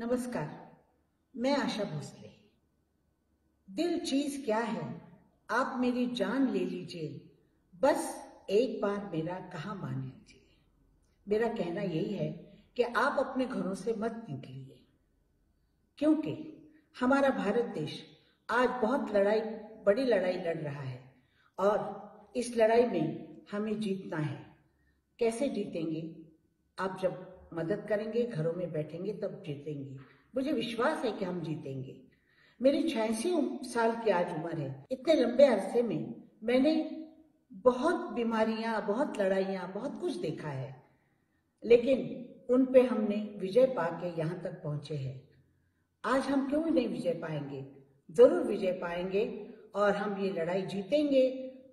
नमस्कार मैं आशा भोसले दिल चीज क्या है आप मेरी जान ले लीजिए बस एक बार मेरा कहा मान लीजिए मेरा कहना यही है कि आप अपने घरों से मत निकलिए क्योंकि हमारा भारत देश आज बहुत लड़ाई बड़ी लड़ाई लड़ रहा है और इस लड़ाई में हमें जीतना है कैसे जीतेंगे आप जब मदद करेंगे घरों में बैठेंगे तब जीतेंगे मुझे विश्वास है कि हम जीतेंगे मेरी छियासी साल की आज उम्र है इतने लंबे अरसे में मैंने बहुत बीमारियां बहुत लड़ाइयां बहुत कुछ देखा है लेकिन उन पे हमने विजय पा के यहाँ तक पहुंचे हैं आज हम क्यों नहीं विजय पाएंगे जरूर विजय पाएंगे और हम ये लड़ाई जीतेंगे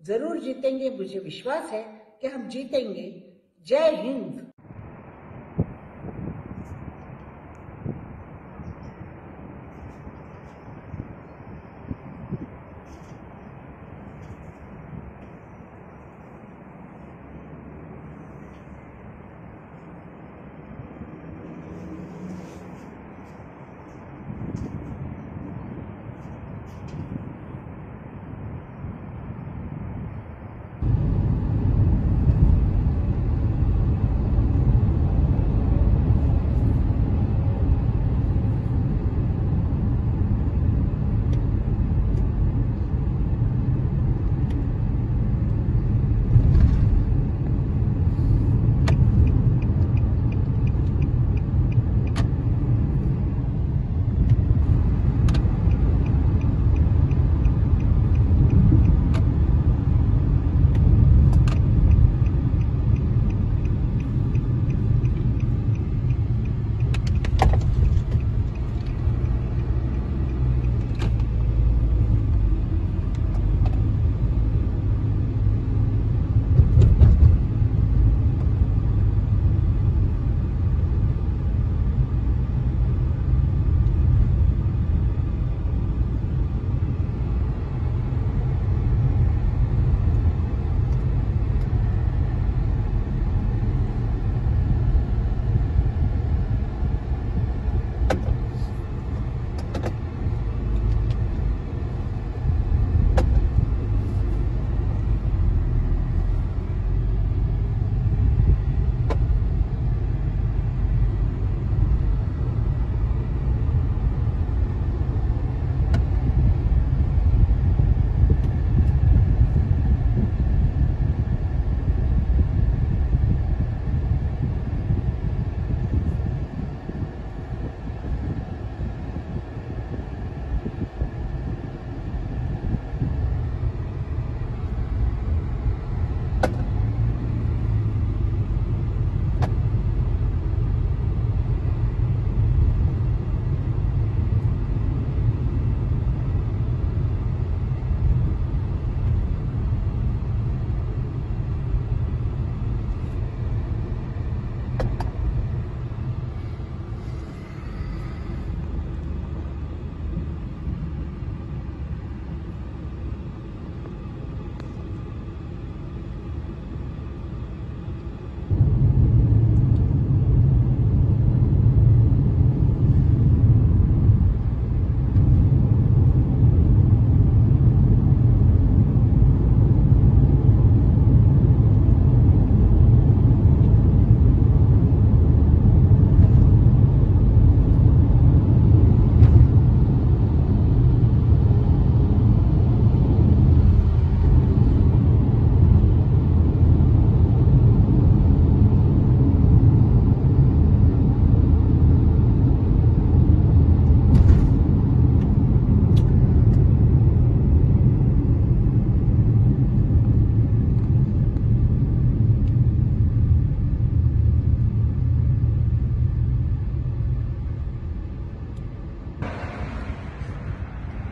जरूर जीतेंगे मुझे विश्वास है कि हम जीतेंगे जय हिंद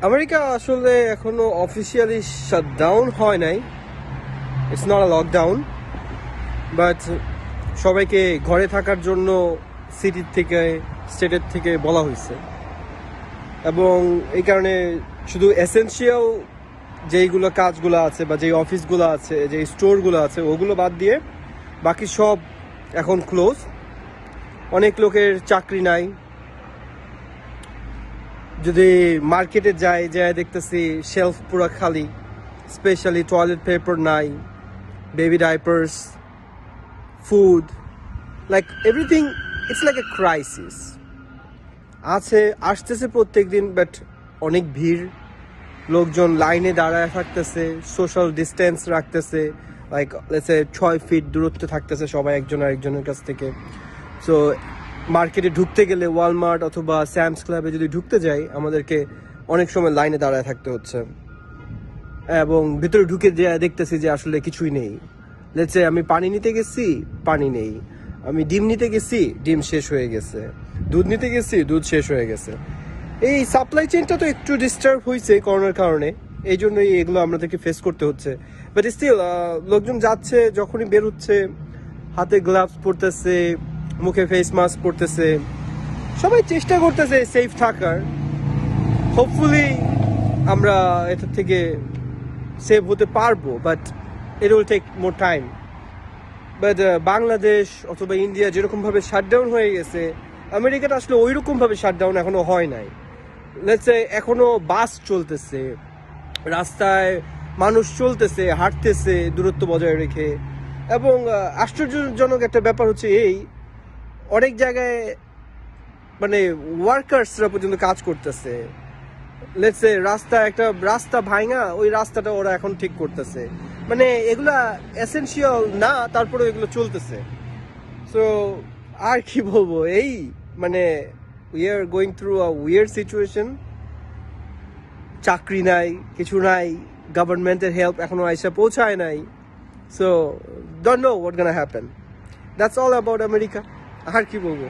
আমেরিকা আসলে এখনো অফিসিয়ালি শাটডাউন হয় নাই it's not a lockdown but সবাইকে ঘরে থাকার জন্য সিটির থেকে স্টেটের থেকে বলা হয়েছে এবং এই কারণে শুধু এসেন্সিয়াল যেইগুলো কাজগুলো আছে বা যেই অফিসগুলো আছে যে স্টোরগুলো আছে ওগুলো বাদ দিয়ে বাকি সব এখন ক্লোজ অনেক লোকের চাকরি নাই যদি মার্কেটে যাই যায় দেখতেছি শেলফ পুরো খালি স্পেশালি টয়লেট পেপার নাই baby diapers food like everything it's like a crisis আছে আসতেছে প্রত্যেক দিন বাট অনেক ভিড় লোকজন লাইনে দাঁড়ায় থাকতেছে সোশ্যাল ডিস্টেন্স রাখতেছে লাইক ছয় ফিট দূরত্বে থাকতেছে সবাই একজন আরেকজনের কাছ থেকে সো মার্কেটে ঢুকতে গেলে ওয়ালমার্ট অথবা স্যামস ক্লাবে যদি ঢুকতে যাই আমাদেরকে অনেক সময় লাইনে দাঁড়ায় থাকতে হচ্ছে এবং ভিতরে ঢুকে দেখতেছি যে আসলে কিছুই নেই লেটসে আমি পানি নিতে গেছি পানি নেই আমি ডিম নিতে গেছি ডিম শেষ হয়ে গেছে দুধ নিতে গেছি দুধ শেষ হয়ে গেছে এই সাপ্লাই চেনটা তো একটু ডিস্টার্ব হয়েছে করোনার কারণে এই জন্যই এগুলো আমাদেরকে ফেস করতে হচ্ছে বাট স্টিল লোকজন যাচ্ছে যখনই বের হচ্ছে হাতে গ্লাভস পরতেছে মুখে ফেস মাস্ক করতেছে সবাই চেষ্টা করতেছে সেফ থাকার হোপফুলি আমরা এটার থেকে সেভ হতে পারবো but it will take more time but Bangladesh অথবা ইন্ডিয়া যেরকমভাবে শাটডাউন হয়ে গেছে আমেরিকাটা আসলে ওই রকমভাবে শাটডাউন এখনও হয় নাই লেটসে এখনও বাস চলতেছে রাস্তায় মানুষ চলতেছে হাঁটতেছে দূরত্ব বজায় রেখে এবং uh, আশ্চর্যজনক একটা ব্যাপার হচ্ছে এই অনেক জায়গায় মানে ওয়ার্কার্সরা পর্যন্ত কাজ করতেছে লেটসে রাস্তা একটা রাস্তা ভাঙা ওই রাস্তাটা ওরা এখন ঠিক করতেছে মানে এগুলা এসেন্সিয়াল না তারপরেও এগুলো চলতেছে সো আর কি বলবো এই মানে we are going through a weird situation চাকরি নাই কিছু নাই গভর্নমেন্টের হেল্প এখনও আইসা পৌঁছায় নাই so don't know what gonna happen that's all about America আর কি বলবো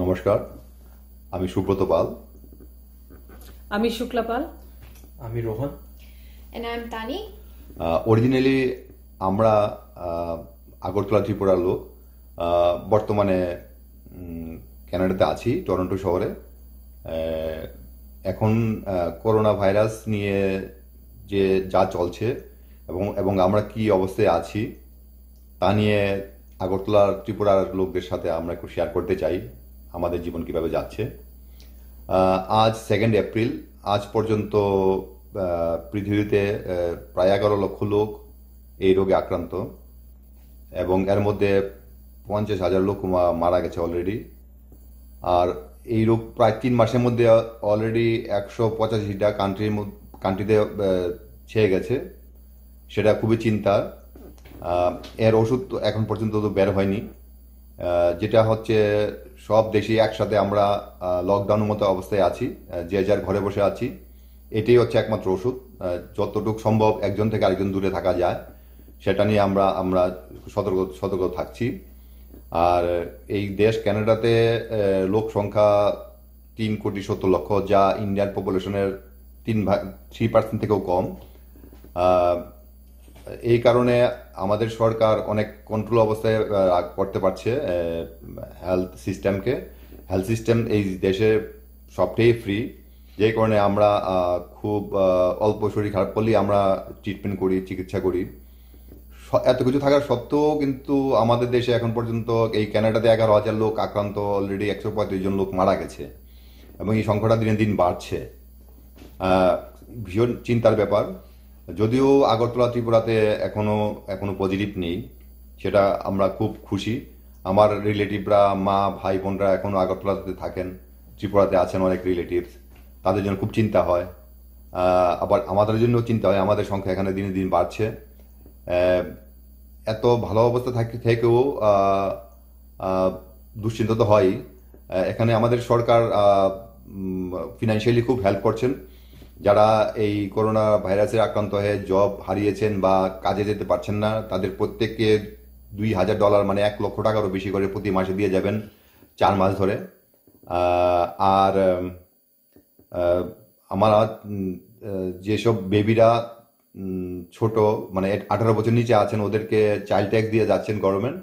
নমস্কার আমি সুব্রত পাল আমি শুক্লা পাল আমি রোহন তানি অরিজিনালি আমরা আগরতলা ত্রিপুরার লোক বর্তমানে ক্যানাডাতে আছি টরন্টো শহরে এখন করোনা ভাইরাস নিয়ে যে যা চলছে এবং এবং আমরা কি অবস্থায় আছি তা নিয়ে আগরতলার ত্রিপুরার লোকদের সাথে আমরা একটু শেয়ার করতে চাই আমাদের জীবন কিভাবে যাচ্ছে আজ সেকেন্ড এপ্রিল আজ পর্যন্ত পৃথিবীতে প্রায় এগারো লক্ষ লোক এই রোগে আক্রান্ত এবং এর মধ্যে পঞ্চাশ হাজার লোক মারা গেছে অলরেডি আর এই রোগ প্রায় তিন মাসের মধ্যে অলরেডি একশো পঁচাশিটা কান্ট্রির কান্ট্রিতে ছেয়ে গেছে সেটা খুবই চিন্তা এর ওষুধ তো এখন পর্যন্ত তো বের হয়নি যেটা হচ্ছে সব দেশে একসাথে আমরা লকডাউনের মতো অবস্থায় আছি যে যার ঘরে বসে আছি এটাই হচ্ছে একমাত্র ওষুধ যতটুকু সম্ভব একজন থেকে আরেকজন দূরে থাকা যায় সেটা নিয়ে আমরা আমরা সতর্ক সতর্ক থাকছি আর এই দেশ ক্যানাডাতে লোক সংখ্যা তিন কোটি সত্তর লক্ষ যা ইন্ডিয়ান পপুলেশনের তিন ভাগ থ্রি পার্সেন্ট থেকেও কম এই কারণে আমাদের সরকার অনেক কন্ট্রোল অবস্থায় করতে পারছে হেলথ সিস্টেমকে হেলথ সিস্টেম এই দেশে সবটাই ফ্রি যে কারণে আমরা খুব অল্প শরীর খারাপ করলেই আমরা ট্রিটমেন্ট করি চিকিৎসা করি এত কিছু থাকার সত্ত্বেও কিন্তু আমাদের দেশে এখন পর্যন্ত এই ক্যানাডাতে এগারো হাজার লোক আক্রান্ত অলরেডি একশো পঁয়ত্রিশ জন লোক মারা গেছে এবং এই সংখ্যাটা দিনে দিন বাড়ছে ভীষণ চিন্তার ব্যাপার যদিও আগরতলা ত্রিপুরাতে এখনো এখনো পজিটিভ নেই সেটা আমরা খুব খুশি আমার রিলেটিভরা মা ভাই বোনরা এখনো আগরতলাতে থাকেন ত্রিপুরাতে আছেন অনেক রিলেটিভস তাদের জন্য খুব চিন্তা হয় আবার আমাদের জন্য চিন্তা হয় আমাদের সংখ্যা এখানে দিনে দিন বাড়ছে এত ভালো অবস্থা থাকতে থেকেও দুশ্চিন্তা তো হয় এখানে আমাদের সরকার ফিনান্সিয়ালি খুব হেল্প করছেন যারা এই করোনা ভাইরাসে আক্রান্ত হয়ে জব হারিয়েছেন বা কাজে যেতে পারছেন না তাদের প্রত্যেককে দুই হাজার ডলার মানে এক লক্ষ টাকারও বেশি করে প্রতি মাসে দিয়ে যাবেন চার মাস ধরে আর আমার যেসব বেবিরা ছোট মানে আঠারো বছর নিচে আছেন ওদেরকে চাইল্ড ট্যাক্স দিয়ে যাচ্ছেন গভর্নমেন্ট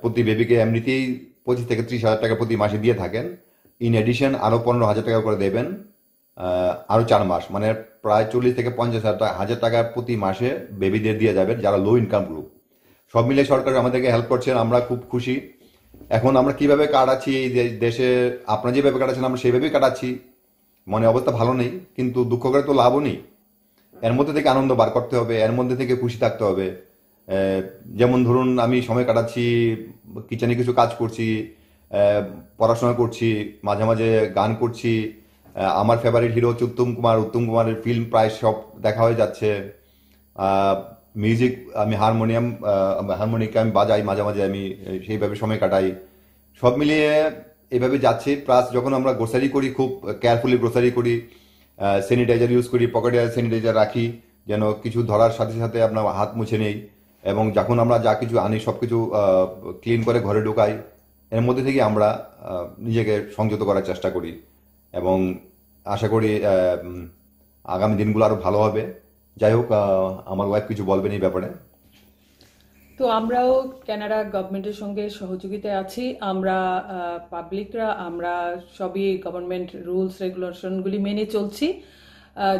প্রতি বেবিকে এমনিতেই পঁচিশ থেকে ত্রিশ হাজার টাকা প্রতি মাসে দিয়ে থাকেন ইন অ্যাডিশন আরও পনেরো হাজার টাকা করে দেবেন আরও চার মাস মানে প্রায় চল্লিশ থেকে পঞ্চাশ হাজার টাকা প্রতি মাসে বেবিদের দিয়ে যাবেন যারা লো ইনকাম গ্রুপ সব মিলে সরকার আমাদেরকে হেল্প করছেন আমরা খুব খুশি এখন আমরা কিভাবে কাটাচ্ছি দেশে আপনারা যেভাবে কাটাচ্ছেন আমরা সেভাবেই কাটাচ্ছি মনে অবস্থা ভালো নেই কিন্তু দুঃখ করে তো লাভও নেই এর মধ্যে থেকে আনন্দ বার করতে হবে এর মধ্যে থেকে খুশি থাকতে হবে যেমন ধরুন আমি সময় কাটাচ্ছি কিচেনে কিছু কাজ করছি পড়াশোনা করছি মাঝে মাঝে গান করছি আমার ফেভারিট হিরো হচ্ছে উত্তম কুমার উত্তম কুমারের ফিল্ম প্রায় সব দেখা হয়ে যাচ্ছে মিউজিক আমি হারমোনিয়াম হারমোনিকা আমি বাজাই মাঝে মাঝে আমি সেইভাবে সময় কাটাই সব মিলিয়ে এইভাবে যাচ্ছে প্লাস যখন আমরা গ্রোসারি করি খুব কেয়ারফুলি গ্রোসারি করি স্যানিটাইজার ইউজ করি পকেটে স্যানিটাইজার রাখি যেন কিছু ধরার সাথে সাথে আপনার হাত মুছে নেই এবং যখন আমরা যা কিছু আনি সব কিছু ক্লিন করে ঘরে ঢোকাই এর মধ্যে থেকে আমরা নিজেকে সংযত করার চেষ্টা করি এবং আশা করি আগামী দিনগুলো আরো ভালো হবে যাই হোক আমার ওয়াইফ কিছু বলবেন এই ব্যাপারে তো আমরাও কানাডা গভর্নমেন্টের সঙ্গে সহযোগিতায় আছি আমরা পাবলিকরা আমরা সবই গভর্নমেন্ট রুলস রেগুলেশনগুলি মেনে চলছি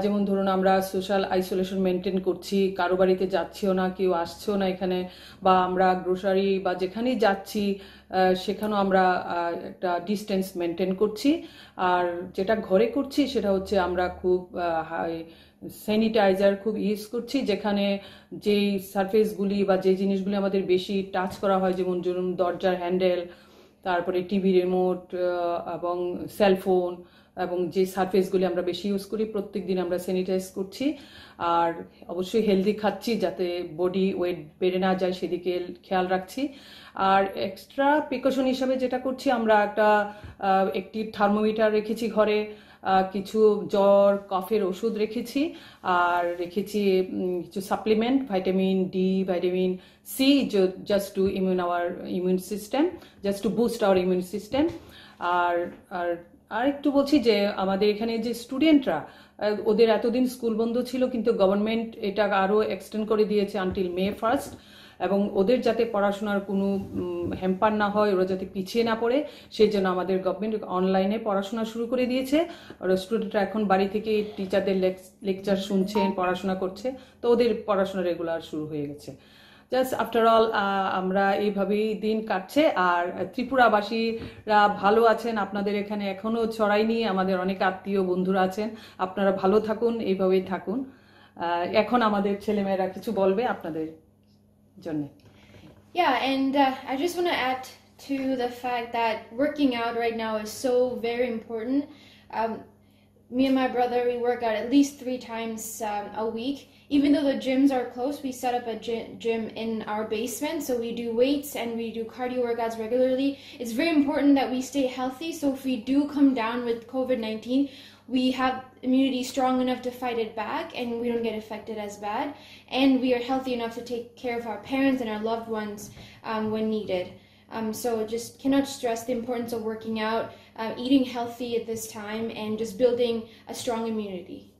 যেমন ধরুন আমরা সোশ্যাল আইসোলেশন মেনটেন করছি কারো বাড়িতে যাচ্ছিও না কেউ আসছেও না এখানে বা আমরা গ্রোসারি বা যেখানেই যাচ্ছি সেখানেও আমরা একটা ডিস্টেন্স মেনটেন করছি আর যেটা ঘরে করছি সেটা হচ্ছে আমরা খুব হাই স্যানিটাইজার খুব ইউজ করছি যেখানে যেই সারফেসগুলি বা যে জিনিসগুলি আমাদের বেশি টাচ করা হয় যেমন ধরুন দরজার হ্যান্ডেল তারপরে টিভি রিমোট এবং সেলফোন এবং যে সারফেসগুলি আমরা বেশি ইউজ করি প্রত্যেক দিন আমরা স্যানিটাইজ করছি আর অবশ্যই হেলদি খাচ্ছি যাতে বডি ওয়েট বেড়ে না যায় সেদিকে খেয়াল রাখছি আর এক্সট্রা প্রিকশন হিসাবে যেটা করছি আমরা একটা একটি থার্মোমিটার রেখেছি ঘরে কিছু জ্বর কফের ওষুধ রেখেছি আর রেখেছি কিছু supplement vitamin D vitamin C just to immune our immune system just to boost our immune system আর আর আর একটু বলছি যে আমাদের এখানে যে স্টুডেন্টরা ওদের এতদিন স্কুল বন্ধ ছিল কিন্তু গভর্নমেন্ট এটা আরও এক্সটেন্ড করে দিয়েছে আনটিল মে ফার্স্ট এবং ওদের যাতে পড়াশোনার কোনো হ্যাম্পার না হয় ওরা যাতে পিছিয়ে না পড়ে সেই জন্য আমাদের গভর্নমেন্ট অনলাইনে পড়াশোনা শুরু করে দিয়েছে ওরা স্টুডেন্টরা এখন বাড়ি থেকে টিচারদের লেকচার শুনছেন পড়াশোনা করছে তো ওদের পড়াশোনা রেগুলার শুরু হয়ে গেছে জাস্ট আফটার অল আমরা এইভাবেই দিন কাটছে আর ত্রিপুরাবাসীরা ভালো আছেন আপনাদের এখানে এখনও ছড়াইনি আমাদের অনেক আত্মীয় বন্ধুরা আছেন আপনারা ভালো থাকুন এইভাবেই থাকুন এখন আমাদের ছেলেমেয়েরা কিছু বলবে আপনাদের জন্য Yeah, and uh, I just want to add to the fact that working out right now is so very important. Um, me and my brother, we work out at least three times um, a week. even though the gyms are closed, we set up a gym in our basement. So we do weights and we do cardio workouts regularly. It's very important that we stay healthy. So if we do come down with COVID 19, we have immunity strong enough to fight it back and we don't get affected as bad. And we are healthy enough to take care of our parents and our loved ones um, when needed. Um, so just cannot stress the importance of working out, uh, eating healthy at this time, and just building a strong immunity.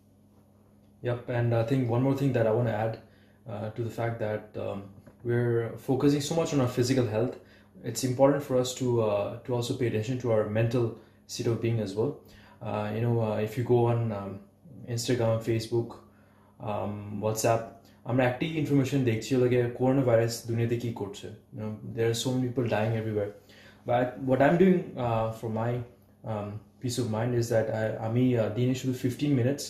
Yep, and I think one more thing that I want to add uh, to the fact that um, we're focusing so much on our physical health, it's important for us to uh, to also pay attention to our mental state of being as well. Uh, you know, uh, if you go on um, Instagram, Facebook, um, WhatsApp, I'm information দেখছি হলো গিয়ে corona virus দুনিয়াতে কী করছে there so many people dying everywhere but what I am peace of mind is that I I mean, আমি দিনে শুধু fifteen minutes.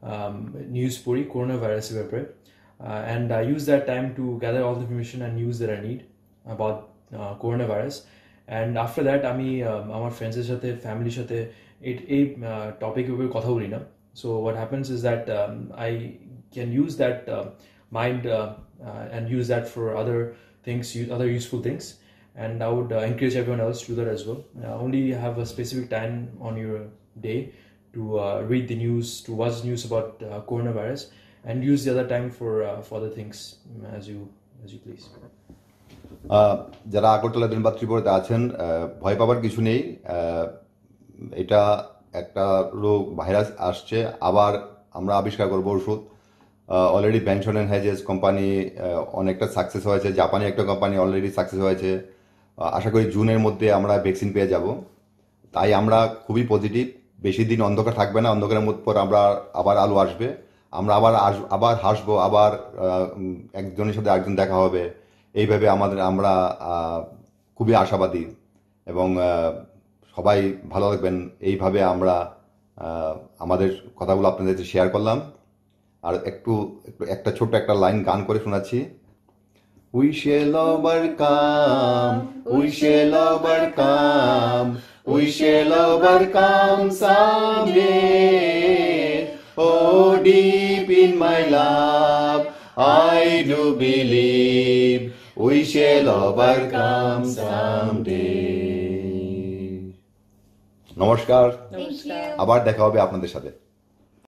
Um, news puri coronavirus paper uh, and i use that time to gather all the information and news that i need about uh, coronavirus and after that i mean um, our friends er shate, family shate, it a topic uh, topic so what happens is that um, i can use that uh, mind uh, and use that for other things other useful things and i would encourage everyone else to do that as well uh, only have a specific time on your day to uh, read the news, to watch news about uh, coronavirus, and use the other time for uh, for other things mm, as you as you please. Uh, যারা আগরতলা দিনবাত্রিপুরাতে আছেন ভয় পাবার কিছু নেই এটা একটা রোগ virus আসছে আবার আমরা আবিষ্কার করবো ওষুধ অলরেডি পেনশন অ্যান্ড হেজেস কোম্পানি অনেকটা সাকসেস হয়েছে জাপানি একটা কোম্পানি অলরেডি সাকসেস হয়েছে আশা করি জুনের মধ্যে আমরা ভ্যাকসিন পেয়ে যাব তাই আমরা খুবই পজিটিভ বেশি দিন অন্ধকার থাকবে না অন্ধকারের মধ্যে পর আমরা আবার আলো আসবে আমরা আবার আস আবার হাসবো আবার একজনের সাথে একজন দেখা হবে এইভাবে আমাদের আমরা খুবই আশাবাদী এবং সবাই ভালো থাকবেন এইভাবে আমরা আমাদের কথাগুলো আপনাদের শেয়ার করলাম আর একটু একটা ছোট্ট একটা লাইন গান করে শোনাচ্ছি we shall come we shall come We shall overcome someday. Oh, deep in my love, I do believe we shall overcome someday. নমস্কার আবার দেখা হবে আপনাদের সাথে